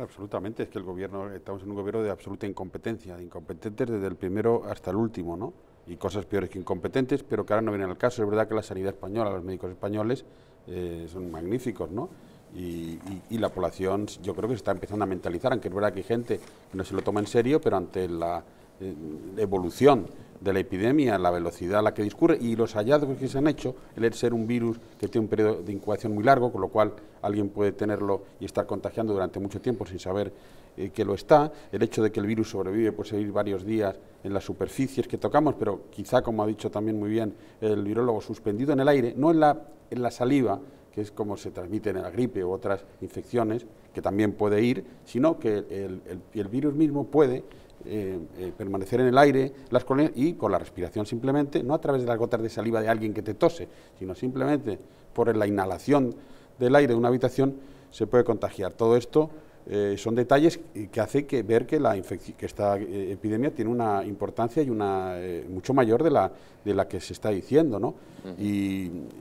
Absolutamente, es que el gobierno, estamos en un gobierno de absoluta incompetencia, de incompetentes desde el primero hasta el último, ¿no? Y cosas peores que incompetentes, pero que ahora no vienen al caso. Es verdad que la sanidad española, los médicos españoles eh, son magníficos, ¿no? Y, la población yo creo que se está empezando a mentalizar, aunque es verdad que hay gente que no se lo toma en serio, pero ante la eh, evolución de la epidemia, la velocidad a la que discurre y los hallazgos que se han hecho, el ser un virus que tiene un periodo de incubación muy largo, con lo cual alguien puede tenerlo y estar contagiando durante mucho tiempo sin saber eh, que lo está, el hecho de que el virus sobrevive por seguir varios días en las superficies que tocamos, pero quizá, como ha dicho también muy bien el virólogo, suspendido en el aire, no en la, en la saliva, que es como se en la gripe u otras infecciones, que también puede ir, sino que el, virus mismo puede eh, eh, permanecer en el aire las y con la respiración simplemente, no a través de las gotas de saliva de alguien que te tose, sino simplemente por la inhalación del aire de una habitación se puede contagiar. Todo esto eh, son detalles que hace que ver que, la que esta epidemia tiene una importancia y una mucho mayor de la, de la que se está diciendo, ¿no? Y